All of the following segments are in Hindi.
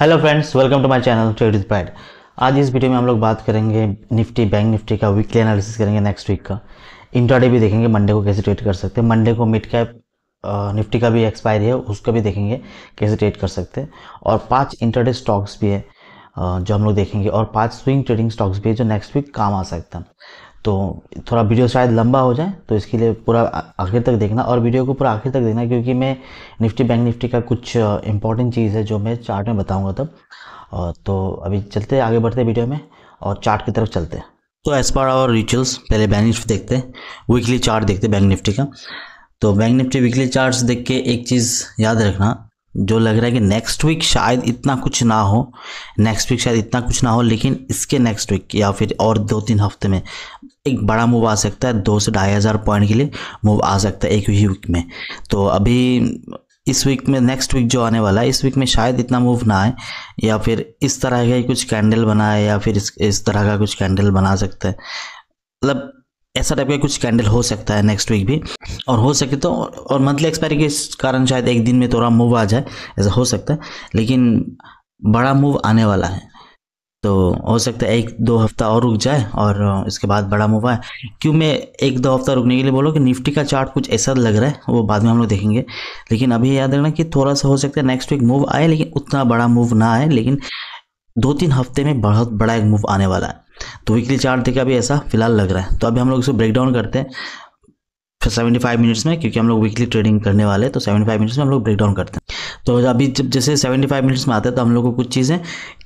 hello friends welcome to my channel trade is paid आज इस वीडियो में हम लोग बात करेंगे निफ्टी बैंक निफ्टी का वीकली एनालिसिस करेंगे नेक्स्ट वीक का इंट्राडे भी देखेंगे मंडे को कैसे ट्रेड कर सकते हैं मंडे को मिड कैप निफ्टी का भी एक्सपायरी है उसका भी देखेंगे कैसे ट्रेड कर सकते हैं और पाँच इंटरडे स्टॉक्स भी है जो हम लोग देखेंगे और पाँच स्विंग ट्रेडिंग स्टॉक्स भी है जो नेक्स्ट वीक काम आ सकता है तो थोड़ा वीडियो शायद लंबा हो जाए तो इसके लिए पूरा आखिर तक देखना और वीडियो को पूरा आखिर तक देखना क्योंकि मैं निफ्टी बैंक निफ्टी का कुछ इंपॉर्टेंट चीज़ है जो मैं चार्ट में बताऊंगा तब तो अभी चलते आगे बढ़ते वीडियो में और चार्ट की तरफ चलते हैं तो एज पर आवर रिचुअल्स पहले बैंक निफ्टी देखते हैं वीकली चार्ट देखते हैं बैंक निफ्टी का तो बैंक निफ्टी वीकली चार्ट्स देख के एक चीज़ याद रखना जो लग रहा है कि नेक्स्ट वीक शायद इतना कुछ ना हो नेक्स्ट वीक शायद इतना कुछ ना हो लेकिन इसके नेक्स्ट वीक या फिर और दो तीन हफ्ते में एक बड़ा मूव आ सकता है दो से ढाई हज़ार पॉइंट के लिए मूव आ सकता है एक ही वीक में तो अभी इस वीक में नेक्स्ट वीक जो आने वाला है इस वीक में शायद इतना मूव ना आए या फिर इस तरह का ही कुछ कैंडल बनाए या फिर इस इस तरह का कुछ कैंडल बना सकते हैं मतलब ऐसा टाइप का कुछ कैंडल हो सकता है नेक्स्ट वीक भी और हो सके तो और मंथली एक्सपायरी के कारण शायद एक दिन में थोड़ा मूव आ जाए ऐसा हो सकता है लेकिन बड़ा मूव आने वाला है तो हो सकता है एक दो हफ्ता और रुक जाए और इसके बाद बड़ा मूव आए क्यों मैं एक दो हफ्ता रुकने के लिए बोलो कि निफ्टी का चार्ट कुछ ऐसा लग रहा है वो बाद में हम लोग देखेंगे लेकिन अभी याद रखना कि थोड़ा सा हो सकता है नेक्स्ट वीक मूव आए लेकिन उतना बड़ा मूव ना आए लेकिन दो तीन हफ्ते में बहुत बड़ा एक मूव आने वाला है तो वीकली चार्ट देखिए अभी ऐसा फिलहाल लग रहा है तो अभी हम लोग इसको ब्रेक डाउन करते हैं फिर सेवेंटी फाइव मिनट्स में क्योंकि हम लोग वीकली ट्रेडिंग करने वाले हैं तो सेवेंटी फाइव मिनट्स में हम लोग ब्रेक डाउन करते हैं तो अभी जब जैसे सेवेंटी फाइव मिनट्स में आते हैं तो हम लोग को कुछ चीज़ें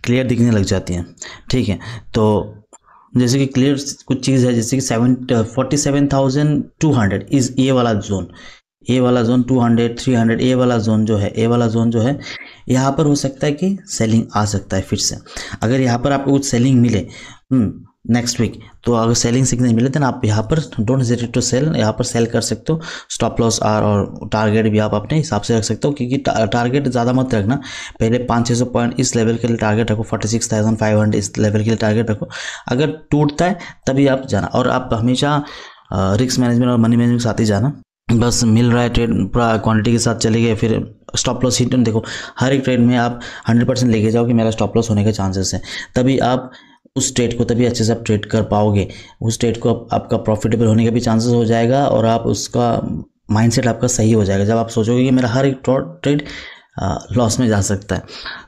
क्लियर दिखने लग जाती हैं ठीक है तो जैसे कि क्लियर कुछ चीज़ है जैसे कि seven forty seven thousand two hundred is a वाला जोन ए वाला जोन 200, 300 ए वाला जोन जो है ए वाला जोन जो है यहाँ पर हो सकता है कि सेलिंग आ सकता है फिर से अगर यहाँ पर आपको कुछ सेलिंग मिले नेक्स्ट हम्म, वीक तो अगर सेलिंग सिग्नल मिले देन आप यहाँ पर डोंट हेजिटेट टू सेल यहाँ पर सेल कर सकते हो स्टॉप लॉस आर और टारगेट भी आप अपने हिसाब से रख सकते हो क्योंकि टारगेट ज़्यादा मत रखना पहले पाँच छः सौ पॉइंट इस लेवल के लिए टारगेट रखो forty six thousand five hundred इस लेवल के लिए टारगेट रखो अगर टूटता है तभी आप जाना और आप हमेशा रिस्क मैनेजमेंट और मनी मैनेजमेंट के साथ ही जाना बस मिल रहा है ट्रेड पूरा क्वांटिटी के साथ चले गए फिर स्टॉप लॉस हिट देखो हर एक ट्रेड में आप हंड्रेड परसेंट लेके जाओ कि मेरा स्टॉप लॉस होने के चांसेस है तभी आप उस ट्रेड को तभी अच्छे से आप ट्रेड कर पाओगे उस ट्रेड को आप, आपका प्रॉफिटेबल होने का भी चांसेस हो जाएगा और आप उसका माइंडसेट आपका सही हो जाएगा जब आप सोचोगे कि मेरा हर एक ट्रेड लॉस में जा सकता है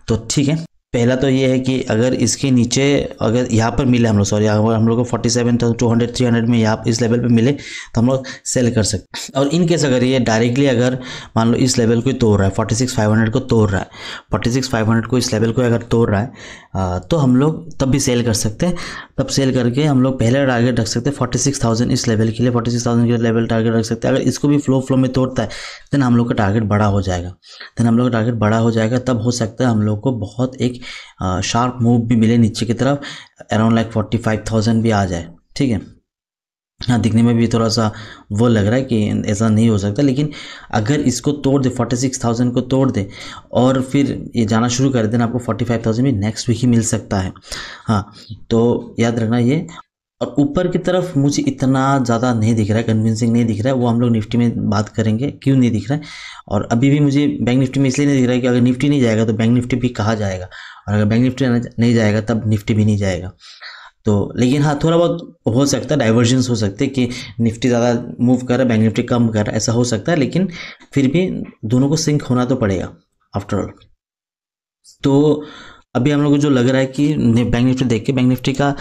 तो ठीक है पहला तो ये है कि अगर इसके नीचे अगर यहाँ पर मिले हम लोग सॉरी अगर हम लोग को forty seven thousand two hundred three hundred में यहाँ इस लेवल पे मिले तो हम लोग सेल कर सकते और इन केस अगर ये डायरेक्टली अगर मान लो इस लेवल को तोड़ रहा है फोर्टी सिक्स फाइव हंड्रेड को तोड़ रहा है फोर्टी सिक्स फाइव हंड्रेड को इस लेवल को अगर तोड़ रहा है तो हम लोग तब भी सेल कर सकते हैं तब सेल करके हम लोग पहले टारगेट रख सकते हैं फोर्टी सिक्स थाउजेंड इस लेवल के लिए फोर्टी सिक्स थाउजेंड के लेवल टारगेट रख सकते हैं अगर इसको भी फ्लो फ्लो में तोड़ता है देन हम लोग का टारगेट बड़ा हो जाएगा देन हम लोग का टारगेट बड़ा हो जाएगा तब हो सकता है हम लोग को बहुत एक शार्प मूव भी मिले नीचे की तरफ around like forty five thousand भी आ जाए ठीक है हाँ दिखने में भी थोड़ा सा वो लग रहा है कि ऐसा नहीं हो सकता लेकिन अगर इसको तोड़ दे फोर्टी सिक्स थाउजेंड को तोड़ दे और फिर ये जाना शुरू कर देना आपको फोर्टी फाइव थाउजेंड भी नेक्स्ट वीक ही मिल सकता है हाँ तो याद रखना ये और ऊपर की तरफ मुझे इतना ज़्यादा नहीं दिख रहा है कन्विंसिंग नहीं दिख रहा है वो हम लोग निफ्टी में बात करेंगे क्यों नहीं दिख रहा है और अभी भी मुझे बैंक निफ्टी में इसलिए नहीं दिख रहा है कि अगर निफ्टी नहीं जाएगा तो बैंक निफ्टी भी कहा जाएगा और अगर बैंक निफ्टी नहीं जाएगा तब निफ्टी भी नहीं जाएगा तो लेकिन हाँ थोड़ा बहुत हो सकता है डाइवर्जेंस हो सकते कि निफ्टी ज़्यादा मूव कर रहा है बैंक निफ्टी कम कर ऐसा हो सकता है लेकिन फिर भी दोनों को सिंक होना तो पड़ेगा आफ्टरऑल तो अभी हम लोग को जो लग रहा है कि बैंक निफ्टी देख के बैंक निफ्टी का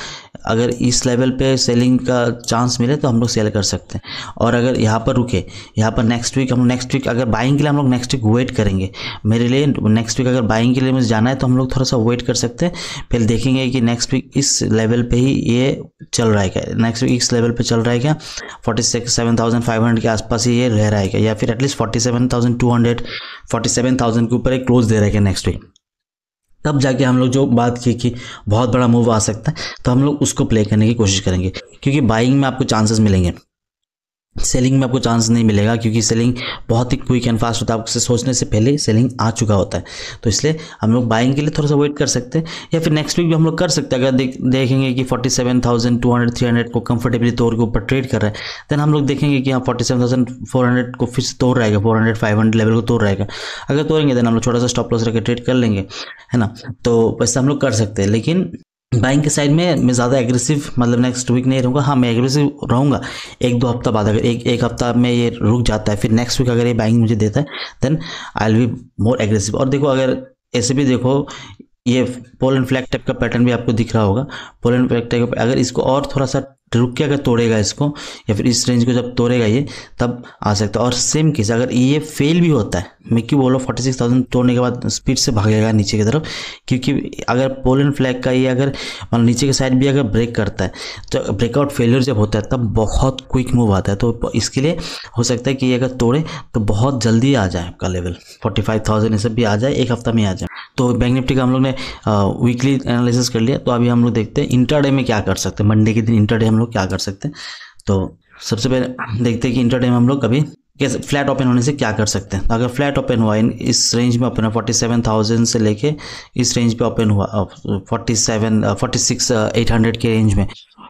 अगर इस लेवल पे सेलिंग का चांस मिले तो हम लोग सेल कर सकते हैं और अगर यहाँ पर रुके यहाँ पर नेक्स्ट वीक हम लोग नेक्स्ट वीक अगर बाइंग के लिए हम लोग नेक्स्ट वीक वेट करेंगे मेरे लिए नेक्स्ट वीक अगर बाइंग के लिए मुझे जाना है तो हम लोग थोड़ा सा वेट कर सकते हैं फिर देखेंगे कि नेक्स्ट वीक इस लेवल पर ही ये चल रहा है क्या नेक्स्ट वीक इस लेवल पर चल रहा है क्या forty six seven thousand five hundred के आसपास ही ये रह रहा है क्या या फिर at least forty seven thousand two hundred forty seven के ऊपर एक क्लोज दे रहा है क्या नेक्स्ट वीक तब जाके हम लोग जो बात की कि बहुत बड़ा मूव आ सकता है तो हम लोग उसको प्ले करने की कोशिश करेंगे क्योंकि बाइंग में आपको चांसेस मिलेंगे सेलिंग में आपको चांस नहीं मिलेगा क्योंकि सेलिंग बहुत ही क्विक एंड फास्ट होता है आपसे सोचने से पहले सेलिंग आ चुका होता है तो इसलिए हम लोग बाइंग के लिए थोड़ा सा वेट कर सकते हैं या फिर नेक्स्ट वीक भी हम लोग कर सकते हैं अगर देख देखेंगे कि 47,200 300 को कंफर्टेबली तोड़ के ऊपर ट्रेड कर रहा है देन हम लोग देखेंगे कि हाँ फोर्टी को फिर से तोड़ रहेगा फोर हंड्रेड लेवल को तोड़ रहेगा अगर तोड़ेंगे देन हम लोग छोटा सा स्टॉप लॉस रखकर ट्रेड कर लेंगे है ना तो वैसे हम लोग कर सकते हैं लेकिन बाइंग के साइड में मैं ज़्यादा एग्रेसिव मतलब नेक्स्ट वीक नहीं रहूँगा हाँ मैं एग्रेसिव रहूँगा एक दो हफ्ता बाद अगर एक एक हफ्ता में ये रुक जाता है फिर नेक्स्ट वीक अगर ये बाइंग मुझे देता है then I will be more aggressive और देखो अगर ऐसे भी देखो ये पोलन फ्लैग टाइप का पैटर्न भी आपको दिख रहा होगा पोलन फ्लैग टाइप अगर इसको और थोड़ा सा रुक के अगर तोड़ेगा इसको या फिर इस रेंज को जब तोड़ेगा ये तब आ सकता है और सेम केस अगर ये फेल भी होता है मैं क्यों बोलो फोर्टी सिक्स थाउजेंड तोड़ने के बाद स्पीड से भागेगा नीचे की तरफ क्योंकि अगर पोलन फ्लैग का ये अगर मतलब नीचे के साइड भी अगर ब्रेक करता है तो ब्रेकआउट फेलियर जब होता है तब बहुत क्विक मूव आता है तो इसके लिए हो सकता है कि ये अगर तोड़े तो बहुत जल्दी आ जाए आपका लेवल फोर्टी फाइव थाउजेंड ये सब भी आ जाए एक हफ्ता में आ जाए तो बैंक निफ्टी का हम लोग ने वीकली एनालिसिस कर लिया तो अभी हम लोग देखते हैं इंटरडे में क्या कर सकते हैं मंडे के दिन इंटरडे हम लोग लोग क्या कर सकते हैं तो सबसे पहले देखते हैं कि इंटरडे में हम लोग कभी कैसे फ्लैट ओपन होने से क्या कर सकते हैं तो अगर फ्लैट ओपन हुआ इन इस रेंज में ओपन हुआ फोर्टी सेवन थाउजेंड से लेके इस रेंज पे ओपन हुआ forty seven forty six eight hundred के रेंज में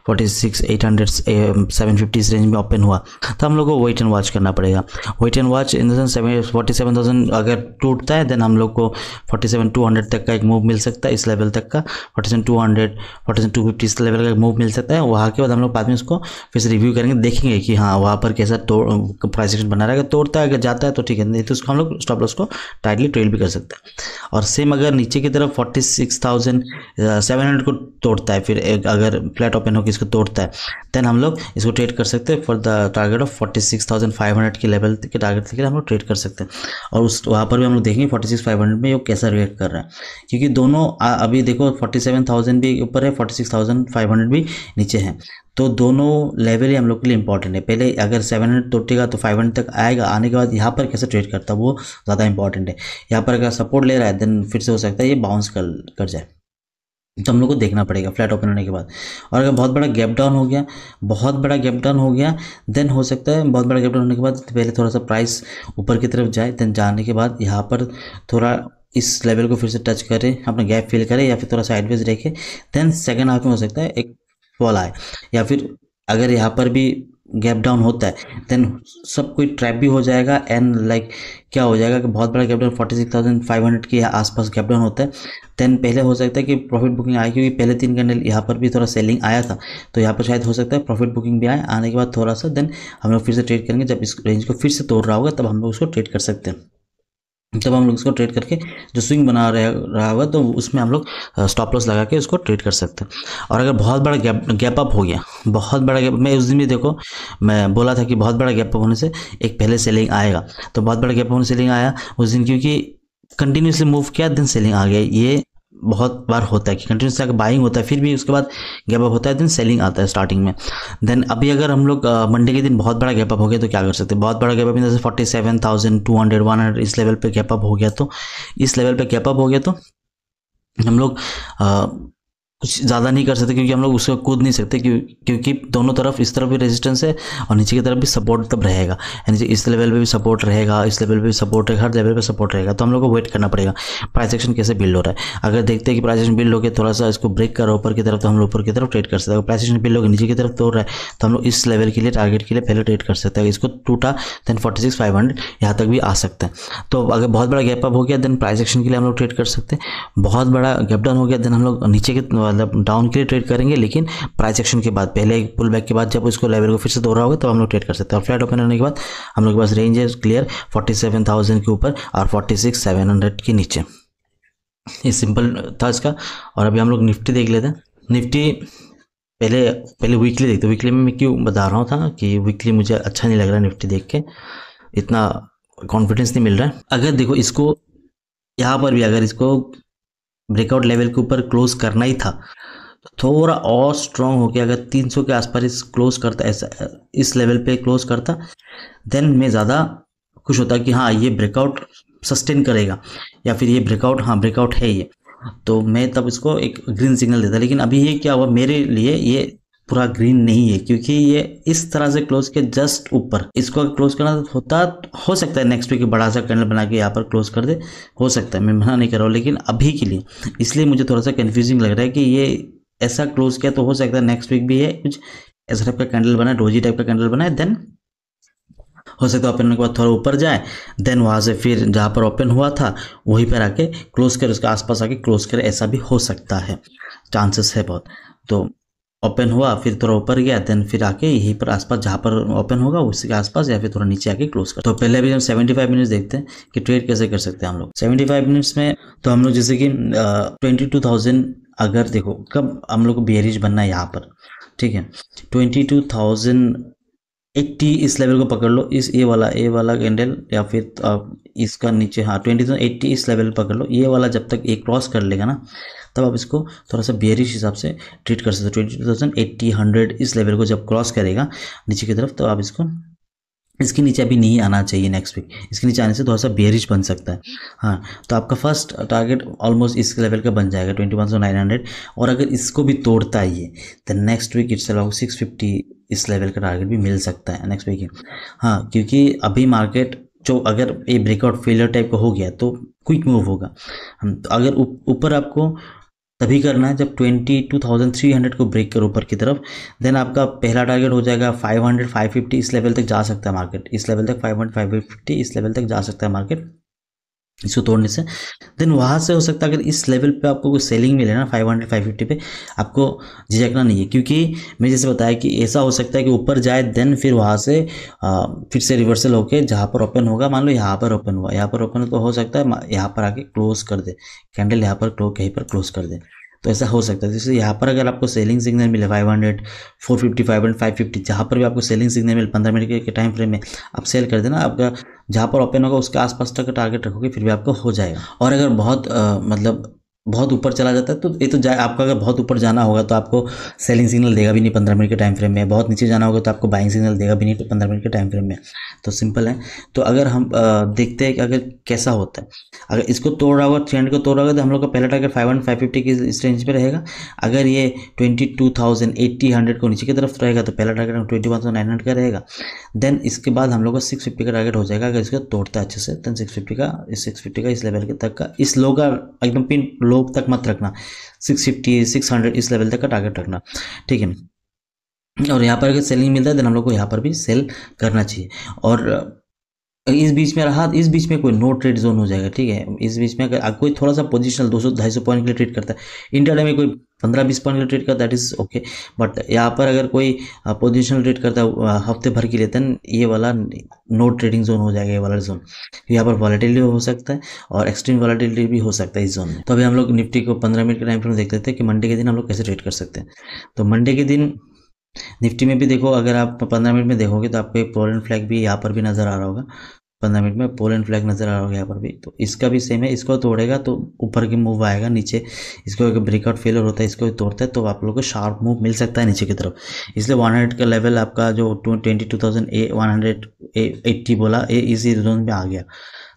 forty six eight hundred seven fifty range में ओपन हुआ तो हम लोग को वेट एंड वॉच करना पड़ेगा वेट एंड वॉच इन देंस फोर्टी सेवन थाउजेंड अगर टूटता है देन हम लोग को फोर्टी सेवन टू हंड्रेड तक का एक मूव मिल सकता है इस लेवल तक का forty seven two hundred forty two fifty इस लेवल का एक मूव मिल सकता है वहाँ के बाद हम लोग बाद में उसको फिर रिव्यू करेंगे देखेंगे कि हाँ वहाँ पर कैसा तोड़ प्राइस um, बना रहेगा तोड़ता है अगर जाता है तो ठीक है नहीं तो उसको हम लोग स्टॉप लॉस को टाइटली ट्रेल भी कर सकते हैं और सेम अगर नीचे की तरफ forty six thousand seven hundred को तोड़ता है फिर अगर फ्लैट ओपन होकर इसको तोड़ता है देन हम लोग इसको ट्रेड कर सकते हैं for the target of forty six thousand five hundred के लेवल के टारगेट लिए हम लोग ट्रेड कर सकते हैं और उस वहाँ पर भी हम लोग देखेंगे फोर्टी सिक्स फाइव हंड्रेड में ये कैसा रिएक्ट कर रहा है क्योंकि दोनों अभी देखो फोर्टी सेवन थाउजेंड भी ऊपर है forty six thousand five hundred भी नीचे है तो दोनों लेवल ही हम लोग के लिए इंपॉर्टेंट है पहले अगर 700 टूटेगा तो 500 तक आएगा आने के बाद यहाँ पर कैसे ट्रेड करता है वो ज़्यादा इंपॉर्टेंट है यहाँ पर अगर सपोर्ट ले रहा है देन फिर से हो सकता है ये बाउंस कर कर जाए तो हम लोग को देखना पड़ेगा फ्लैट ओपन होने के बाद और अगर बहुत बड़ा गैप डाउन हो गया बहुत बड़ा गैप डाउन हो गया देन हो सकता है बहुत बड़ा गैप डाउन होने के बाद पहले थोड़ा सा प्राइस ऊपर की तरफ जाए देन जाने के बाद यहाँ पर थोड़ा इस लेवल को फिर से टच करें अपना गैप फिल करें या फिर थोड़ा साइडवेज रखें देन सेकेंड हाफ में हो सकता है एक फॉल आए या फिर अगर यहाँ पर भी गैप डाउन होता है देन सब कोई ट्रैप भी हो जाएगा एंड लाइक like, क्या हो जाएगा कि बहुत बड़ा gap down forty six thousand five hundred के आसपास गैप डाउन होता है देन पहले हो सकता है कि प्रॉफिट बुकिंग आए क्योंकि पहले तीन कैंडल यहाँ पर भी थोड़ा सेलिंग आया था तो यहाँ पर शायद हो सकता है प्रॉफिट बुकिंग भी आए आने के बाद थोड़ा सा देन हम लोग फिर से ट्रेड करेंगे जब इस रेंज को फिर से तोड़ रहा होगा तब हम लोग उसको ट्रेड कर सकते हैं जब हम लोग इसको ट्रेड करके जो स्विंग बना रह, रहा हुआ तो उसमें हम लोग स्टॉप लॉस लगा के उसको ट्रेड कर सकते हैं और अगर बहुत बड़ा गैप गैप अप हो गया बहुत बड़ा गैप मैं उस दिन भी देखो मैं बोला था कि बहुत बड़ा गैप अप होने से एक पहले सेलिंग आएगा तो बहुत बड़ा गैप अप होने सेलिंग आया उस दिन क्योंकि कंटिन्यूसली मूव किया दिन सेलिंग आ गया ये बहुत बार होता है कि कंटिन्यूस अगर बाइंग होता है फिर भी उसके बाद गैप अप होता है देन सेलिंग आता है स्टार्टिंग में देन अभी अगर हम लोग मंडे के दिन बहुत बड़ा गैप अप हो गया तो क्या कर सकते हैं बहुत बड़ा गैप अप जैसे forty seven thousand two hundred one hundred इस लेवल पे गैप अप हो गया तो इस लेवल पर गैप अप हो गया तो हम लोग कुछ ज़्यादा नहीं कर सकते क्योंकि हम लोग उसको कूद नहीं सकते क्यों क्योंकि दोनों तरफ इस तरफ भी रेजिस्टेंस है और नीचे की तरफ भी सपोर्ट तब रहेगा यानी इस लेवल पे भी सपोर्ट रहेगा इस लेवल पे भी सपोर्ट रहेगा हर लेवल पे सपोर्ट रहेगा तो हम लोग को वेट करना पड़ेगा प्राइस एक्शन कैसे बिल्ड हो रहा है अगर देखते हैं कि प्राइस एक्शन बिल्ड होकर थोड़ा सा इसको ब्रेक करो ऊपर की तरफ तो हम लोग ऊपर की तरफ ट्रेड कर सकते हैं प्राइस एक्शन बिल्ड होकर नीचे की तरफ तोड़ रहा है तो हम लोग इस लेवल के लिए टारगेट के लिए पहले ट्रेड कर सकते हैं इसको टूटा then forty six five hundred यहाँ तक भी आ सकते हैं तो अगर बहुत बड़ा गैप अप हो गया देन प्राइस एक्शन के लिए हम लोग ट्रेड कर सकते हैं बहुत बड़ा गैप डाउन हो गया देन हम लोग नीचे के मतलब डाउन के लिए ट्रेड करेंगे लेकिन प्राइस एक्शन के बाद पहले एक पुल बैक के बाद जब इसको लेवल को फिर से दोहराओगे तब तो हम लोग ट्रेड कर सकते हैं और फ्लैट ओपन होने के बाद हम लोग के पास रेंज है क्लियर फोर्टी सेवन थाउजेंड के ऊपर और फोर्टी सिक्स सेवन हंड्रेड के नीचे ये सिंपल था इसका और अभी हम लोग निफ्टी देख लेते हैं निफ्टी पहले पहले वीकली देखते वीकली में मैं क्यों बता रहा था कि वीकली मुझे अच्छा नहीं लग रहा निफ्टी देख के इतना कॉन्फिडेंस नहीं मिल रहा है अगर देखो इसको यहाँ पर भी अगर इसको ब्रेकआउट लेवल के ऊपर क्लोज करना ही था तो थोड़ा और स्ट्रांग होकर अगर 300 के आसपास इस क्लोज करता ऐसा इस लेवल पे क्लोज करता देन मैं ज़्यादा खुश होता कि हाँ ये ब्रेकआउट सस्टेन करेगा या फिर ये ब्रेकआउट हाँ ब्रेकआउट है ये तो मैं तब इसको एक ग्रीन सिग्नल देता लेकिन अभी ये क्या हुआ मेरे लिए ये पूरा ग्रीन नहीं है क्योंकि ये इस तरह से क्लोज के जस्ट ऊपर इसको क्लोज करना होता तो हो सकता है नेक्स्ट वीक बड़ा सा कैंडल बना के यहाँ पर क्लोज कर दे हो सकता है मैं मना नहीं कर रहा हूँ लेकिन अभी के लिए इसलिए मुझे थोड़ा सा कन्फ्यूजिंग लग रहा है कि ये ऐसा क्लोज किया तो हो सकता है नेक्स्ट वीक भी है कुछ ऐसा टाइप का कैंडल बनाए रोजी टाइप का कैंडल बनाए देन हो सकता है ओपन होने के बाद थोड़ा ऊपर जाए देन वहाँ से फिर जहाँ पर ओपन हुआ था वहीं पर आके क्लोज करे उसके आसपास आके क्लोज करे ऐसा भी हो सकता है चांसेस है बहुत तो ओपन हुआ फिर थोड़ा ऊपर गया देन फिर आके यहीं पर आसपास जहाँ पर ओपन होगा उसके आसपास या फिर थोड़ा नीचे आके क्लोज कर तो पहले अभी हम 75 मिनट्स देखते हैं कि ट्रेड कैसे कर सकते हैं हम लोग 75 मिनट्स में तो हम लोग जैसे कि ट्वेंटी टू थाउजेंड अगर देखो कब हम लोग को बियरिज बनना है यहाँ पर ठीक है twenty two thousand eighty इस लेवल को पकड़ लो इस ए वाला ए वाला कैंडल या फिर आप इसका नीचे हाँ ट्वेंटी थाउजेंड एट्टी इस लेवल पकड़ लो ये वाला जब तक ए क्रॉस कर लेगा ना तब आप इसको थोड़ा सा बेरिश हिसाब से ट्रीट कर सकते हो twenty two thousand eighty hundred इस लेवल को जब क्रॉस करेगा नीचे की तरफ तो आप इसको इसके नीचे अभी नहीं आना चाहिए नेक्स्ट वीक इसके नीचे आने से थोड़ा सा बेरिज बन सकता है हाँ तो आपका फर्स्ट टारगेट ऑलमोस्ट इस लेवल का बन जाएगा ट्वेंटी वन सौ नाइन हंड्रेड और अगर इसको भी तोड़ता है तो next week it's allow six fifty इस लेवल का टारगेट भी मिल सकता है नेक्स्ट वीक हाँ क्योंकि अभी मार्केट जो अगर ये ब्रेकआउट फेलियर टाइप का हो गया तो क्विक मूव होगा तो अगर ऊपर आपको तभी करना है जब twenty two thousand three hundred को ब्रेक करो ऊपर की तरफ देन आपका पहला टारगेट हो जाएगा फाइव हंड्रेड फाइव फिफ्टी इस लेवल तक जा सकता है मार्केट इस लेवल तक फाइव हंड्रेड फाइव फिफ्टी इस लेवल तक जा सकता है मार्केट इसको तोड़ने से देन वहाँ से हो सकता है अगर इस लेवल पे आपको कोई सेलिंग मिले ना फाइव हंड्रेड फाइव फिफ्टी पे आपको झिझकना नहीं है क्योंकि मैं जैसे बताया कि ऐसा हो सकता है कि ऊपर जाए देन फिर वहाँ से आ, फिर से रिवर्सल होके जहाँ पर ओपन होगा मान लो यहाँ पर ओपन हुआ यहाँ पर ओपन तो हो सकता है यहाँ पर आके क्लोज कर दे कैंडल यहाँ पर कहीं पर क्लोज कर दे तो ऐसा हो सकता है जैसे तो यहाँ पर अगर आपको सेलिंग सिग्नल मिले 500, 450, 500, 550 जहाँ पर भी आपको सेलिंग सिग्नल मिले 15 मिनट के टाइम फ्रेम में आप सेल कर देना आपका जहाँ पर ओपन होगा उसके आसपास तक टारगेट रखोगे फिर भी आपको हो जाएगा और अगर बहुत आ, मतलब बहुत ऊपर चला जाता है तो ये तो जाए आपका अगर बहुत ऊपर जाना होगा तो आपको सेलिंग सिग्नल देगा भी नहीं पंद्रह मिनट के टाइम फ्रेम में बहुत नीचे जाना होगा तो आपको बाइंग सिग्नल देगा भी नहीं तो पंद्रह मिनट के टाइम फ्रेम में तो सिंपल है तो अगर हम आ, देखते हैं कि अगर कैसा होता है अगर इसको तोड़ रहा होगा थ्री को तोड़ रहा होगा तो हम लोग का पहला target five hundred five fifty की इस रेंज पर रहेगा अगर ये twenty two thousand eighty hundred को नीचे की तरफ रहेगा तो पहला target twenty one thousand nine hundred का रहेगा देन इसके बाद हम लोग का सिक्स फिफ्टी का टारगेट हो जाएगा अगर इसको तोड़ता है अच्छे से देन सिक्स फिफ्टी का सिक्स फिफ्टी का इस लेवल के तक का इस लो का एकदम पिन लो तक मत रखना सिक्स फिफ्टी सिक्स हंड्रेड इस लेवल तक का टारगेट रखना ठीक है और यहाँ पर अगर सेलिंग मिलता है देन हम लोग को यहाँ पर भी सेल करना चाहिए और इस बीच में रहा इस बीच में कोई नो ट्रेड जोन हो जाएगा ठीक है इस बीच में अगर कोई थोड़ा सा पोजीशनल 200 सौ पॉइंट के लिए ट्रेड करता है इंडिया में कोई पंद्रह बीस पॉइंट ट्रेड करता दैट इज़ ओके बट यहाँ पर अगर कोई पोजिशनल uh, ट्रेड करता है uh, हफ्ते भर के लिए देन ये वाला नो ट्रेडिंग जोन हो जाएगा ये वाला जोन यहाँ पर वॉलेटिलिटी हो सकता है और एक्सट्रीम वॉलेटिलिटी भी हो सकता है इस जोन में तो अभी हम लोग निफ्टी को पंद्रह मिनट का टाइम फ्रेम देख लेते हैं कि मंडे के दिन हम लोग कैसे ट्रेड कर सकते हैं तो मंडे के दिन निफ्टी में भी देखो अगर आप पंद्रह मिनट में देखोगे तो आपको एक पोलन फ्लैग भी यहाँ पर भी नज़र आ रहा होगा पंद्रह मिनट में पोलैंड फ्लैग नज़र आ रहा है यहाँ पर भी तो इसका भी सेम है इसको तोड़ेगा तो ऊपर की मूव आएगा नीचे इसको एक ब्रेकआउट फेलर होता है इसको तोड़ता है तो आप लोग को शार्प मूव मिल सकता है नीचे की तरफ इसलिए वन हंड्रेड का लेवल आपका जो twenty two thousand a one hundred eighty बोला ए इसी जोन में आ गया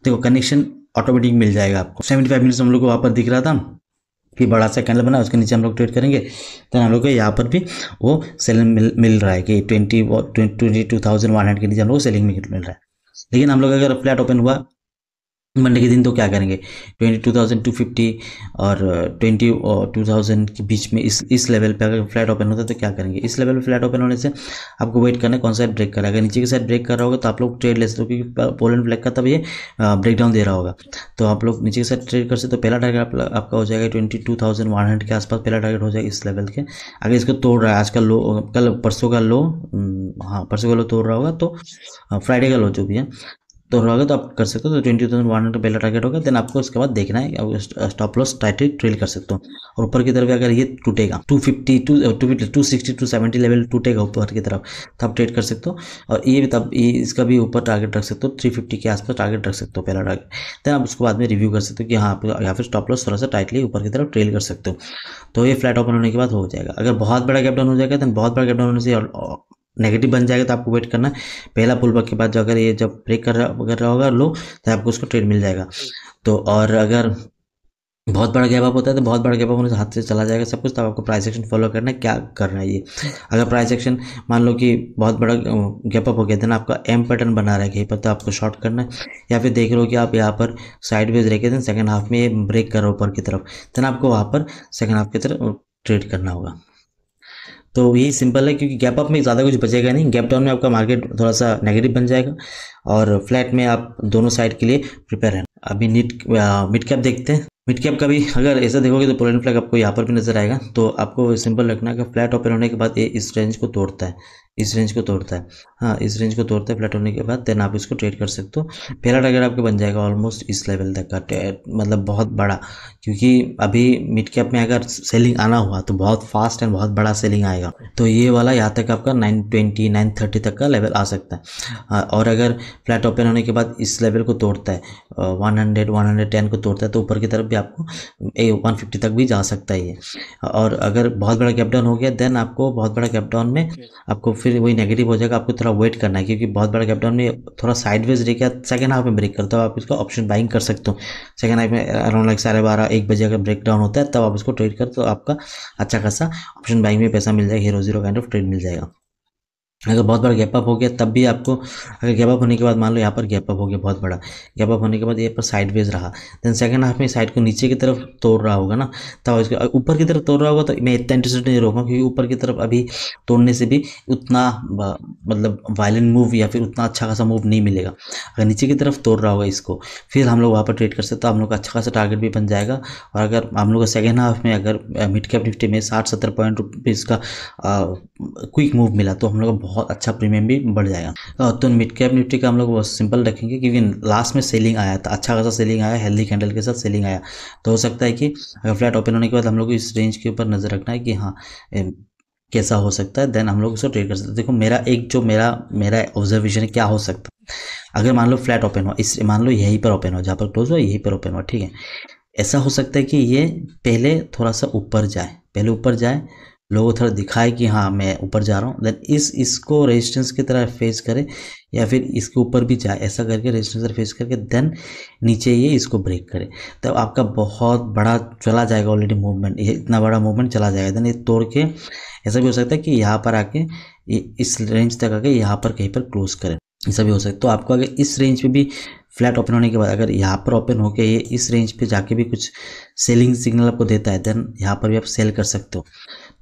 देखो कनेक्शन ऑटोमेटिक मिल जाएगा आपको सेवेंटी फाइव हम लोग को वहाँ पर दिख रहा था कि बड़ा सा कैंडल बना उसके नीचे हम लोग ट्रेड करेंगे तो हम लोग को यहाँ पर भी वो सेलिंग मिल मिल रहा है कि twenty twenty two thousand one hundred के नीचे हम लोग सेलिंग मिल रहा है लेकिन हम लोग अगर फ्लैट ओपन हुआ मंडे के दिन तो क्या करेंगे twenty two thousand two fifty और ट्वेंटी टू थाउजेंड के बीच में इस इस लेवल पे अगर फ्लैट ओपन होता है तो क्या करेंगे इस लेवल पे फ्लैट ओपन होने से आपको वेट करना है कौन सा ब्रेक कर रहा है अगर नीचे के साइड ब्रेक कर रहा होगा तो आप लोग ट्रेड ले सकते हो क्योंकि पोलैंड फ्लैग का तब ये ब्रेकडाउन दे रहा होगा तो आप लोग नीचे के साइड ट्रेड कर सकते तो पहला टारगेट आप, आपका हो जाएगा twenty two thousand one hundred के आसपास पहला टारगेट हो जाएगा इस लेवल के अगर इसको तोड़ रहा है आज का लो कल परसों का लो हाँ परसों का लो तोड़ रहा होगा तो फ्राइडे का लो जो भी है दोहराओगे तो आप कर सकते हो तो ट्वेंटी थाउजेंड वन हंड्रेड पहला टारगेट होगा देन आपको उसके बाद देखना है आप स्टॉप लॉस टाइटली ट्रेल कर सकते हो और ऊपर की तरफ अगर ये टूटेगा two fifty two two fifty two sixty two seventy level टूटेगा ऊपर की तरफ तो आप ट्रेड कर सकते हो और ये भी तब ये इसका भी ऊपर टारगेट रख सकते हो थ्री फिफ्टी के आसपास टारगेट रख सकते हो पहला टारगेट देन आप उसको बाद में रिव्यू कर सकते हो कि हाँ आप या फिर स्टॉप लॉस थोड़ा सा टाइटली ऊपर की तरफ ट्रेल कर सकते हो तो ये फ्लैट ओपन होने के बाद हो जाएगा अगर बहुत बड़ा गैप डाउन हो जाएगा देन बहुत बड़ा गैप डाउन होने से नेगेटिव बन जाएगा तो आपको वेट करना पहला पुल बक के बाद जो अगर ये जब ब्रेक कर रहा कर रहा होगा लो तो आपको उसको ट्रेड मिल जाएगा तो और अगर बहुत बड़ा गैप आप होता है तो बहुत बड़ा गैप अप हाथ से चला जाएगा सब कुछ तब आपको प्राइस एक्शन फॉलो करना है क्या करना है ये अगर प्राइस एक्शन मान लो कि बहुत बड़ा गैप अप हो गया देन आपका एम पैटर्न बना रहा है कहीं पर तो आपको शॉर्ट करना है या फिर देख रहे हो कि आप यहाँ पर साइड वेज रह के देन सेकेंड हाफ में ब्रेक करो ऊपर की तरफ देन आपको वहाँ पर सेकेंड हाफ की तरफ ट्रेड करना होगा तो यही सिंपल है क्योंकि गैप अप में ज़्यादा कुछ बचेगा नहीं गैप डाउन में आपका मार्केट थोड़ा सा नेगेटिव बन जाएगा और फ्लैट में आप दोनों साइड के लिए प्रिपेयर हैं अभी नीट मिड कैप देखते हैं मिड कैप का भी अगर ऐसा देखोगे तो पोलैंड फ्लैग आपको यहाँ पर भी नजर आएगा तो आपको सिंपल रखना है कि फ्लैट ओपन होने के बाद ये इस रेंज को तोड़ता है इस रेंज को तोड़ता है हाँ इस रेंज को तोड़ता है फ्लैट होने के बाद देन आप इसको ट्रेड कर सकते हो पहला अगर आपके बन जाएगा ऑलमोस्ट इस लेवल तक का मतलब बहुत बड़ा क्योंकि अभी मिड कैप में अगर सेलिंग आना हुआ तो बहुत फास्ट एंड बहुत बड़ा सेलिंग आएगा तो ये वाला यहाँ तक आपका नाइन ट्वेंटी नाइन थर्टी तक का लेवल आ सकता है हाँ, और अगर फ्लैट ओपन होने के बाद इस लेवल को तोड़ता है one hundred one hundred ten को तोड़ता है तो ऊपर की तरफ भी आपको ए वन फिफ्टी तक भी जा सकता है ये और अगर बहुत बड़ा गैप डाउन हो गया देन आपको बहुत बड़ा गैप डाउन में आपको फिर वही नेगेटिव हो जाएगा आपको थोड़ा वेट करना है क्योंकि बहुत बड़ा गैप डाउन में थोड़ा साइडवेज रहेगा सेकंड हाफ में ब्रेक करता हो आप इसका ऑप्शन बाइंग कर सकते हो सेकंड हाफ में अराउंड लाइक साढ़े बारह एक बजे अगर ब्रेक डाउन होता है तब आप इसको ट्रेड कर तो आपका अच्छा खासा ऑप्शन बाइंग में पैसा मिल जाएगा hero zero kind of trade मिल जाएगा अगर बहुत बड़ा गैप अप हो गया तब भी आपको अगर गैप अप होने के बाद मान लो यहाँ पर गैप अप हो गया बहुत बड़ा गैप अप होने के बाद ये पर साइड रहा देन सेकंड हाफ में साइड को नीचे की तरफ तोड़ रहा होगा ना तब इसके ऊपर की तरफ तोड़ रहा होगा तो मैं इतना इंटरेस्टेड नहीं रहूँगा क्योंकि ऊपर की तरफ अभी तोड़ने से भी उतना मतलब वायलेंट मूव या फिर उतना अच्छा खासा मूव नहीं मिलेगा अगर नीचे की तरफ तोड़ रहा होगा इसको फिर हम लोग वहाँ पर ट्रेड कर सकते तो हम लोग का अच्छा खासा टारगेट भी बन जाएगा और अगर हम लोग का सेकेंड हाफ में अगर मिड कैप निफ्टी में साठ सत्तर पॉइंट रुपीज़ का क्विक मूव मिला तो हम लोग का बहुत अच्छा प्रीमियम भी बढ़ जाएगा तो मिड कैप निफ्टी का हम लोग सिंपल रखेंगे क्योंकि लास्ट में सेलिंग आया था अच्छा खासा सेलिंग आया हेल्दी कैंडल के साथ सेलिंग आया तो हो सकता है कि अगर फ्लैट ओपन होने के बाद हम लोग को इस रेंज के ऊपर नज़र रखना है कि हाँ कैसा हो सकता है देन हम लोग उसको ट्रेड कर सकते हैं देखो मेरा एक जो मेरा मेरा ऑब्जर्वेशन है क्या हो सकता है अगर मान लो फ्लैट ओपन हुआ इस मान लो यहीं पर ओपन हुआ जहाँ पर क्लोज हुआ यहीं पर ओपन हुआ ठीक है ऐसा हो सकता है कि ये पहले थोड़ा सा ऊपर जाए पहले ऊपर जाए लोगों को थोड़ा दिखाए कि हाँ मैं ऊपर जा रहा हूँ देन इस इसको रेजिस्टेंस की तरह फेस करे या फिर इसके ऊपर भी जाए ऐसा करके रेजिस्टेंस फेस करके देन नीचे ये इसको ब्रेक करे तब आपका बहुत बड़ा चला जाएगा ऑलरेडी मूवमेंट ये इतना बड़ा मूवमेंट चला जाएगा देन ये तोड़ के ऐसा भी हो सकता है कि यहाँ पर आके इस रेंज तक आके यहाँ पर कहीं पर क्लोज करें ऐसा भी हो सकता है तो आपको अगर इस रेंज पर भी फ्लैट ओपन होने के बाद अगर यहाँ पर ओपन होकर ये इस रेंज पर जाके भी कुछ सेलिंग सिग्नल आपको देता है देन यहाँ पर भी आप सेल कर सकते हो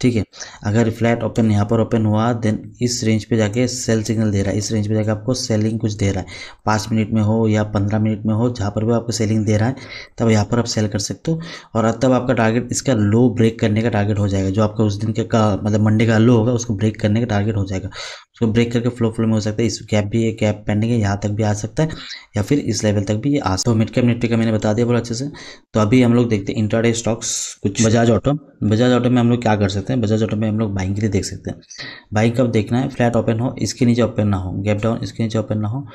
ठीक है अगर फ्लैट ओपन यहाँ पर ओपन हुआ देन इस रेंज पे जाके सेल सिग्नल दे रहा है इस रेंज पे जाके आपको सेलिंग कुछ दे रहा है पाँच मिनट में हो या पंद्रह मिनट में हो जहाँ पर भी आपको सेलिंग दे रहा है तब यहाँ पर आप सेल कर सकते हो और तब आपका टारगेट इसका लो ब्रेक करने का टारगेट हो जाएगा जो आपका उस दिन का मतलब मंडे का लो होगा उसको ब्रेक करने का टारगेट हो जाएगा उसको ब्रेक करके फ्लो फ्लो में हो सकता है इस गैप भी ये गैप पेंडिंग है यहाँ तक भी आ सकता है या फिर इस लेवल तक भी ये आ सकता है तो मिड कैप निफ्टी का मैंने बता दिया बहुत अच्छे से तो अभी हम लोग देखते हैं इंट्राडे स्टॉक्स कुछ बजाज ऑटो बजाज ऑटो में हम लोग क्या कर सकते हैं बजाज ऑटो में हम लोग बाइंग के लिए देख सकते हैं बाइंग कब देखना है फ्लैट ओपन हो इसके नीचे ओपन ना हो गैप डाउन इसके नीचे ओपन ना हो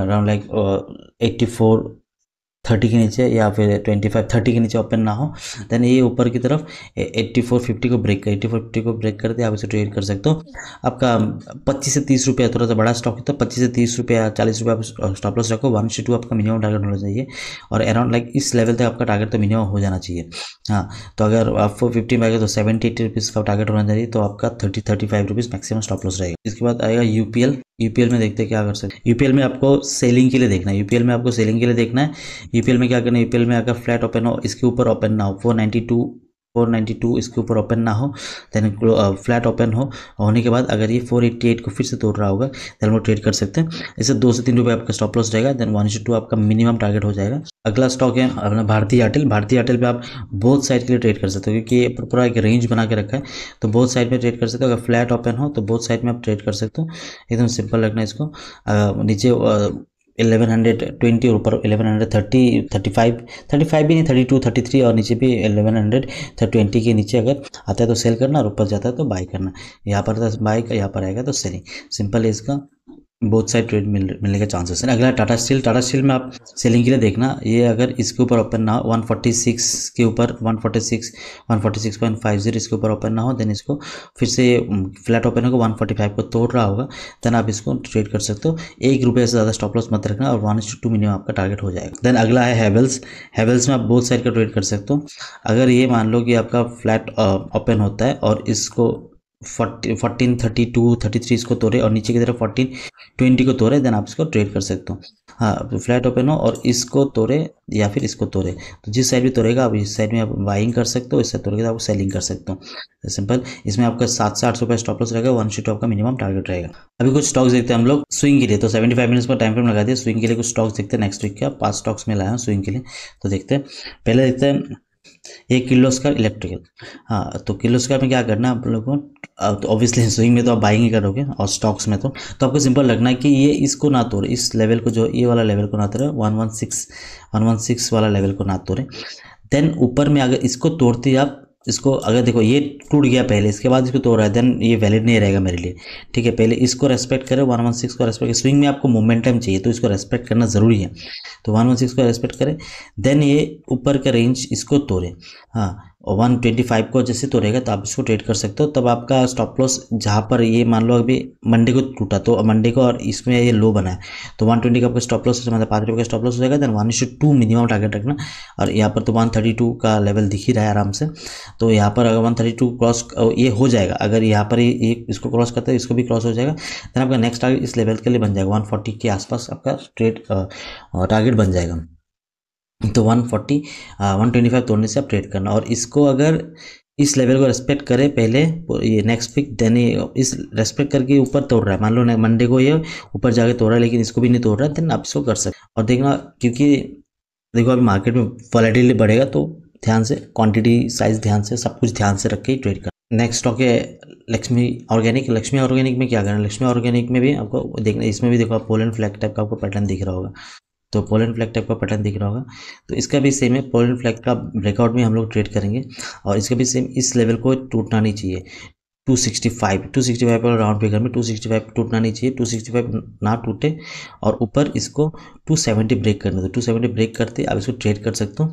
around like eighty four thirty के नीचे या फिर ट्वेंटी फाइव थर्टी के नीचे ओपन ना हो देन ये ऊपर की तरफ 8450 फोर फिफ्टी को ब्रेक कर एट्टी फोर फिफ्टी को ब्रेक करते आप इसे ट्रेड कर सकते हो आपका पच्चीस से तीस रुपया थोड़ा सा बड़ा स्टॉक है तो पच्चीस से तीस रुपया चालीस रुपया आप स्टॉप लॉस रखो वन से टू आपका मिनिमम टारगेट होना चाहिए और अराउंड लाइक इस लेवल तक आपका टारगेट तो मिनिमम हो जाना चाहिए हाँ तो अगर आपको फिफ्टी में आएगा तो सेवेंटी एटी रुपीज़ का टारगेट होना चाहिए तो आपका thirty thirty five rupees maximum stop loss रहेगा इसके बाद आएगा यूपीएल यूपीएल में देखते क्या कर सकते यूपीएल में आपको सेलिंग के लिए देखना है यूपीएल में आपको सेलिंग के लिए देखना है ईपीएल e में क्या करना ईपीएल e में अगर फ्लैट ओपन हो इसके ऊपर ओपन ना हो four ninety two four ninety two इसके ऊपर ओपन ना हो देन फ्लैट ओपन हो होने के बाद अगर ये फोर एट्टी एट को फिर से तोड़ रहा होगा देन वो ट्रेड कर सकते हैं इससे दो से तीन रुपये आपका स्टॉप लॉस रहेगा देन वन टू आपका मिनिमम टारगेट हो जाएगा अगला स्टॉक है अपना भारतीय एयरटेल भारतीय एयरटेल पे आप बहुत साइड के लिए ट्रेड कर सकते हो क्योंकि पूरा एक रेंज बना के रखा है तो बोथ साइड में ट्रेड कर सकते हो अगर फ्लैट ओपन हो तो बहुत साइड में आप ट्रेड कर सकते हो एकदम सिंपल रखना इसको नीचे एलेवन हंड्रेड ट्वेंटी और ऊपर eleven hundred thirty thirty five thirty five भी नहीं थर्टी टू थर्टी थ्री और नीचे भी एलेवन हंड्रेड ट्वेंटी के नीचे अगर आता है तो सेल करना और ऊपर जाता है तो बाय करना यहाँ पर बाय तो यहाँ पर आएगा तो सेलिंग सिंपल है इसका बोथ साइड ट्रेड मिल, मिलने के चांसेस हैं अगला टाटा स्टील टाटा स्टील में आप सेलिंग के लिए देखना ये अगर इसके ऊपर ओपन ना हो 146 के ऊपर 146 146.50 इसके ऊपर ओपन ना हो देन इसको फिर से फ्लैट ओपन होगा 145 को तोड़ रहा होगा देन आप इसको ट्रेड कर सकते हो एक रुपये से ज़्यादा स्टॉप लॉस मत रखना और वन टू मिनिमम आपका टारगेट हो जाएगा देन अगला है हैवल्स हैवल्स में आप बोथ साइड का ट्रेड कर सकते हो अगर ये मान लो कि आपका फ्लैट ओपन होता है और इसको fourteen thirty two thirty three इसको तोड़े और नीचे की तरफ फोर्टीन ट्वेंटी को तोड़े देन आप इसको ट्रेड कर सकते हो हाँ फ्लैट तो ओपन हो और इसको तोड़े या फिर इसको तोड़े तो जिस साइड भी तोड़ेगा आप इस साइड में आप बाइंग कर सकते हो इस साइड तोड़ेगा तो आप सेलिंग कर सकते हो सिंपल तो इसमें आपका सात से आठ सौ स्टॉप लॉस रहेगा वन शीट आपका मिनिमम टारगेट रहेगा अभी कुछ स्टॉक्स देखते हैं हम लोग स्विंग के लिए तो सेवेंटी फाइव मिनट्स पर टाइम फ्रेम लगा दिए स्विंग के लिए कुछ स्टॉक्स देखते हैं नेक्स्ट वीक का पाँच स्टॉक्स में लाए हैं स्विंग के लिए तो देखते हैं पहले देखते हैं एक किलोस्कर इलेक्ट्रिकल हाँ तो किलोस्कर में क्या करना आप लोगों को तो ऑब्वियसली स्विंग में तो आप बाइंग ही करोगे और स्टॉक्स में तो तो आपको सिंपल लगना है कि ये इसको ना तोड़े इस लेवल को जो ये वाला लेवल को ना तोड़े one one six one one six वाला लेवल को ना तोड़े देन ऊपर में अगर इसको तोड़ते आप इसको अगर देखो ये टूट गया पहले इसके बाद इसको तोड़ रहा है देन ये वैलिड नहीं रहेगा मेरे लिए ठीक है पहले इसको रेस्पेक्ट करें वन वन सिक्स को रेस्पेक्ट करें स्विंग में आपको मोमेंटम चाहिए तो इसको रेस्पेक्ट करना ज़रूरी है तो वन वन सिक्स को रेस्पेक्ट करें देन ये ऊपर का रेंज इसको तोड़े हाँ वन ट्वेंटी फाइव को जैसे तो रहेगा तो आप इसको ट्रेड कर सकते हो तब आपका स्टॉप लॉस जहाँ पर ये मान लो अभी मंडे को टूटा तो मंडे को और इसमें ये लो बना है तो ट्वेंटी का आपका स्टॉप लॉस मतलब पाँच रुपये का स्टॉप लॉस हो जाएगा then one is to two minimum target रखना और यहाँ पर तो वन थर्टी टू का लेवल दिख ही रहा है आराम से तो यहाँ पर अगर वन थर्टी टू क्रॉस ये हो जाएगा अगर यहाँ पर ये इसको क्रॉस करता है इसको भी क्रॉस हो जाएगा देन आपका नेक्स्ट टारगेट इस लेवल के लिए बन जाएगा वन फोर्टी के आसपास आपका ट्रेड टारगेट बन जाएगा तो 140 125 uh, तोड़ने से आप ट्रेड करना और इसको अगर इस लेवल को रेस्पेक्ट करें पहले ये नेक्स्ट वीक देन इस रेस्पेक्ट करके ऊपर तोड़ रहा है मान लो मंडे को ये ऊपर जाके तोड़ रहा है लेकिन इसको भी नहीं तोड़ रहा है देन आप इसको कर सकते और देखना क्योंकि देखो अभी मार्केट में वॉलेटिलिटी बढ़ेगा तो ध्यान से क्वांटिटी साइज ध्यान से सब कुछ ध्यान से रख के ट्रेड करना नेक्स्ट स्टॉक है लक्ष्मी ऑर्गेनिक लक्ष्मी ऑर्गेनिक में क्या करना लक्ष्मी ऑर्गेनिक में भी आपको देखना इसमें भी देखो आप पोलन फ्लैग टाइप का आपको पैटर्न दिख रहा होगा तो पोलन फ्लैग टाइप का पैटर्न दिख रहा होगा तो इसका भी सेम है पोलन फ्लैग का ब्रेकआउट में हम लोग ट्रेड करेंगे और इसका भी सेम इस लेवल को टूटना नहीं चाहिए 265 265 पर राउंड फिगर में 265 टूटना नहीं चाहिए 265 ना टूटे और ऊपर इसको 270 ब्रेक करने दो 270 ब्रेक करते आप इसको ट्रेड कर सकते हो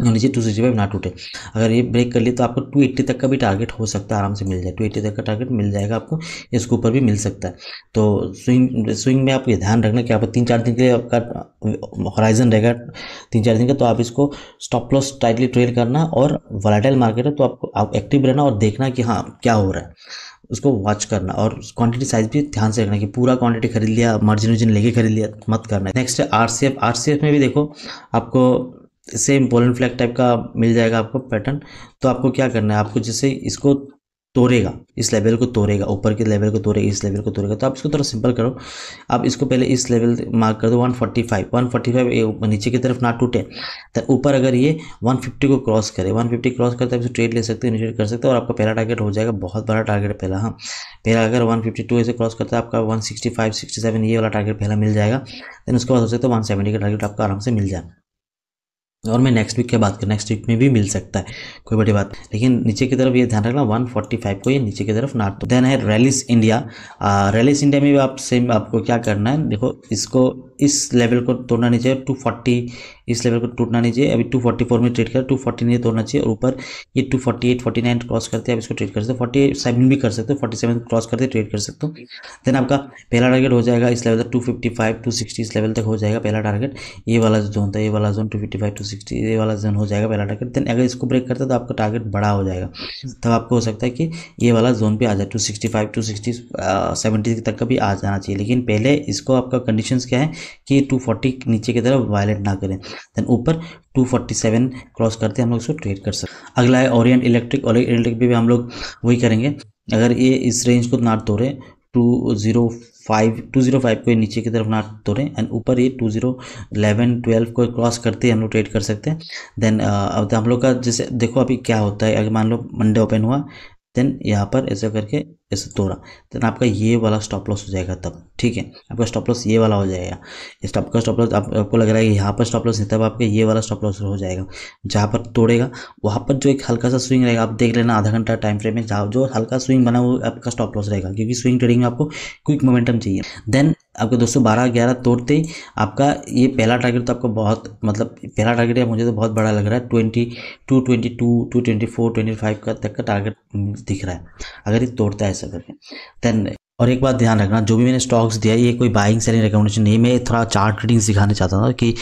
हाँ, नीचे टू सिक्सटी फाइव ना टूटे अगर ये ब्रेक कर लिए तो आपको टू एट्टी तक का भी टारगेट हो सकता है आराम से मिल जाए टू एट्टी तक का टारगेट मिल जाएगा आपको इसके ऊपर भी मिल सकता है तो स्विंग स्विंग में आप ये ध्यान रखना कि आप तीन चार दिन के लिए आपका हॉराइजन रहेगा तीन चार दिन का तो आप इसको स्टॉप लॉस टाइटली ट्रेड करना और वॉलेटाइल मार्केट है तो आपको आप एक्टिव रहना और देखना कि हाँ क्या हो रहा है उसको वॉच करना और क्वांटिटी साइज भी ध्यान से रखना कि पूरा क्वांटिटी खरीद लिया मार्जिन वर्जिन लेके खरीद लिया मत करना नेक्स्ट है R C F R C F में भी देखो आपको सेम पोलन फ्लैग टाइप का मिल जाएगा आपको पैटर्न तो आपको क्या करना है आपको जैसे इसको तोड़ेगा इस लेवल को तोड़ेगा ऊपर के लेवल को तोड़ेगा इस लेवल को तोड़ेगा तो आप इसको थोड़ा सिंपल करो आप इसको पहले इस लेवल मार्क कर दो 145 145 नीचे की तरफ ना टूटे तो ऊपर अगर ये 150 को क्रॉस करे 150 क्रॉस करते है तो ट्रेड ले सकते हो इनिशिएट कर सकते हो और आपका पहला टारगेट हो जाएगा बहुत बड़ा टारगेट पहला हाँ पहला अगर वन ऐसे क्रॉस करता है आपका वन सिक्सटी ये वाला टारगेट पहला मिल जाएगा देन उसके बाद हो सकता है वन का टारगेट आपका आराम से मिल जाएगा और मैं नेक्स्ट वीक की बात करूँ नेक्स्ट वीक में भी मिल सकता है कोई बड़ी बात लेकिन नीचे की तरफ ये ध्यान रखना 145 को ये नीचे की तरफ नाट देन है रैलिस इंडिया रैलिस इंडिया में भी आप सेम आपको क्या करना है देखो इसको इस लेवल को तोड़ना नहीं चाहिए टू फोर्टी इस लेवल को टूटना नहीं चाहिए अभी टू फोर्टी फोर में ट्रेड कर टू फोर्टी नहीं तोड़ना चाहिए और ऊपर ये two forty eight forty nine cross करते हैं अब इसको ट्रेड कर सकते हो फोर्टी सेवन भी कर सकते हो फोर्टी सेवन क्रॉस करते ट्रेड कर सकते हो देन आपका पहला टारगेट हो जाएगा इस लेवल तक two fifty five two sixty इस लेवल तक हो जाएगा पहला टारगेट ये वाला जोन था ये वाला zone two fifty five two sixty ये वाला जोन हो जाएगा पहला टारगेट देन अगर इसको ब्रेक करता है तो आपका टारगेट बड़ा हो जाएगा तब आपको हो सकता है कि ये वाला जोन भी आ जाए two sixty five two sixty seventy तक का भी आ जाना चाहिए लेकिन पहले इसको आपका कंडीशन क्या है कि 240 नीचे की तरफ वायलेट ना करें देन ऊपर 247 क्रॉस करते हैं हम लोग इसको ट्रेड कर सकते अगला है ओरियंट इलेक्ट्रिक और इलेक्ट्रिक भी हम लोग वही करेंगे अगर ये इस रेंज को ना तोड़े two zero five two zero five को नीचे की तरफ ना तोड़ें एंड ऊपर ये टू जीरो इलेवन ट्वेल्व को क्रॉस करते ही हम लोग ट्रेड कर सकते हैं देन अब तो हम लोग का जैसे देखो अभी क्या होता है अगर मान लो मंडे ओपन हुआ देन यहाँ पर ऐसा करके ऐसे तोड़ा देन आपका ये वाला स्टॉप लॉस हो जाएगा तब ठीक है आपका स्टॉप लॉस ये वाला हो जाएगा इस का स्टॉप लॉस आप, आपको लग रहा है कि यहाँ पर स्टॉप लॉस है तब आपका ये वाला स्टॉप लॉस हो जाएगा जहाँ पर तोड़ेगा वहाँ पर जो एक हल्का सा स्विंग रहेगा आप देख लेना आधा घंटा टाइम फ्रेम में जहाँ जो हल्का स्विंग बना वो आपका स्टॉप लॉस रहेगा क्योंकि स्विंग ट्रेडिंग में आपको क्विक मोमेंटम चाहिए देन आपके दोस्तों बारह ग्यारह तोड़ते ही आपका ये पहला टारगेट तो आपको बहुत मतलब पहला टारगेट मुझे तो बहुत बड़ा लग रहा है twenty two twenty two two twenty four twenty five का तक का टारगेट दिख रहा है अगर ये तोड़ता है ऐसा करके देन और एक बात ध्यान रखना जो भी मैंने स्टॉक्स दिया ये कोई बाइंग सेलिंग रिकमेंडेशन नहीं मैं थोड़ा चार्ट रीडिंग सिखाना चाहता था कि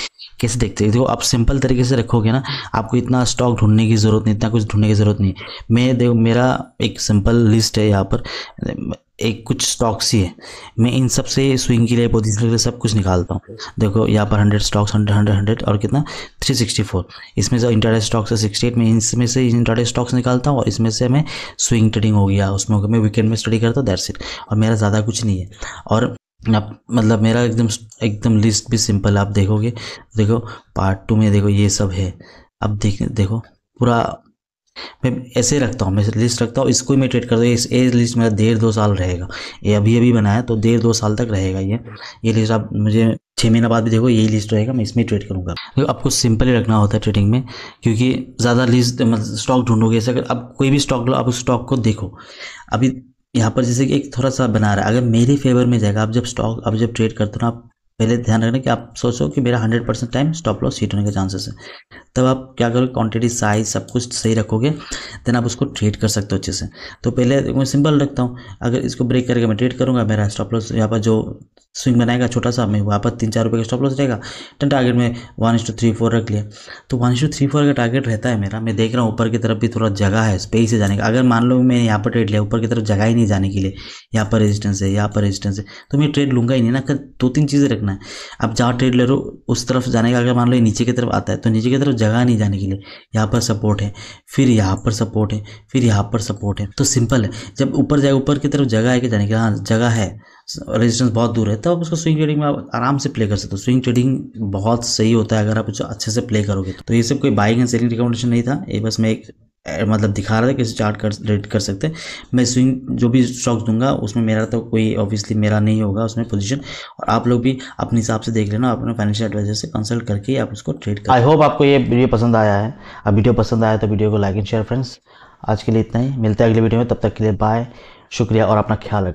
कैसे देखते हैं देखो आप सिंपल तरीके से रखोगे ना आपको इतना स्टॉक ढूंढने की ज़रूरत नहीं इतना कुछ ढूंढने की ज़रूरत नहीं मैं देखो मेरा एक सिंपल लिस्ट है यहाँ पर एक कुछ स्टॉक्स ही है मैं इन सब से स्विंग के लिए पोजिशन के लिए सब कुछ निकालता हूँ देखो यहाँ पर hundred stocks hundred hundred hundred और कितना थ्री सिक्सटी फोर इसमें से इंटरेस्ट स्टॉक्स है सिक्सटी एट में इसमें से इंटरेस्ट स्टॉक्स निकालता हूँ और इसमें से मैं स्विंग ट्रेडिंग हो गया उसमें मैं वीकेंड में स्टडी करता हूँ दैट्स इट और मेरा ज़्यादा कुछ नहीं है और आप मतलब मेरा एकदम एकदम लिस्ट भी सिंपल आप देखोगे देखो पार्ट टू में देखो ये सब है अब देख देखो पूरा मैं ऐसे रखता हूँ मैं लिस्ट रखता हूँ इसको ही मैं ट्रेड करता हूँ ये लिस्ट मेरा डेढ़ दो साल रहेगा ये अभी अभी बनाया तो डेढ़ दो साल तक रहेगा ये ये लिस्ट आप मुझे छः महीना बाद भी देखो यही लिस्ट रहेगा मैं इसमें ट्रेड करूँगा तो आपको सिंपल ही रखना होता है ट्रेडिंग में क्योंकि ज़्यादा लिस्ट मतलब स्टॉक ढूंढोगे ऐसे अगर आप कोई भी स्टॉक लो आप उस स्टॉक को देखो अभी यहाँ पर जैसे कि एक थोड़ा सा बना रहा है अगर मेरे फेवर में जाएगा आप जब स्टॉक आप जब ट्रेड करते हो ना आप पहले ध्यान रखना कि आप सोचो कि मेरा 100 percent time stop loss hit होने के चांसेस है तब आप क्या करोगे क्वांटिटी साइज सब कुछ सही रखोगे देन आप उसको ट्रेड कर सकते हो अच्छे से तो पहले मैं सिंपल रखता हूँ अगर इसको ब्रेक करके मैं ट्रेड करूँगा मेरा स्टॉप लॉस यहाँ पर जो स्विंग बनाएगा छोटा सा मैं वहाँ पर तीन चार रुपये का स्टॉप लॉस रहेगा टन टारगेट में वन टू थ्री फोर रख लिया तो वन टू थ्री फोर का टारगेट रहता है मेरा मैं देख रहा हूँ ऊपर की तरफ भी थोड़ा जगह है स्पेस है जाने का अगर मान लो मैं यहाँ पर ट्रेड लिया ऊपर की तरफ जगह ही नहीं जाने के लिए यहाँ पर रेजिस्टेंस है यहाँ पर रेजिस्टेंस है तो मैं ट्रेड लूँगा ही नहीं ना दो तीन चीज़ें रखना करना है अब जहाँ ट्रेड ले रहे हो उस तरफ जाने का अगर मान लो ये नीचे की तरफ आता है तो नीचे की तरफ जगह नहीं जाने के लिए यहाँ पर सपोर्ट है फिर यहाँ पर सपोर्ट है फिर यहाँ पर सपोर्ट है तो सिंपल है जब ऊपर जाए ऊपर की तरफ जगह है कि जाने के हाँ जगह है रेजिस्टेंस बहुत दूर है तब तो आप उसको स्विंग ट्रेडिंग में आप आराम से प्ले कर सकते हो स्विंग ट्रेडिंग बहुत सही होता है अगर आप उसको अच्छे से प्ले करोगे तो।, तो ये सब कोई बाइंग एंड सेलिंग रिकमेंडेशन नहीं था ये बस मैं एक मतलब दिखा रहा था कि चार्ट कर रेड कर सकते हैं मैं स्विंग जो भी स्टॉक्स दूंगा उसमें मेरा तो कोई ऑब्वियसली मेरा नहीं होगा उसमें पोजीशन और आप लोग भी अपने हिसाब से देख लेना अपने फाइनेंशियल एडवाइजर से कंसल्ट करके आप उसको ट्रेड कर आई होप आपको ये वीडियो पसंद आया है अब वीडियो पसंद आया तो वीडियो को लाइक एंड शेयर फ्रेंड्स आज के लिए इतना ही मिलते हैं अगले वीडियो में तब तक के लिए बाय शुक्रिया और अपना ख्याल रखें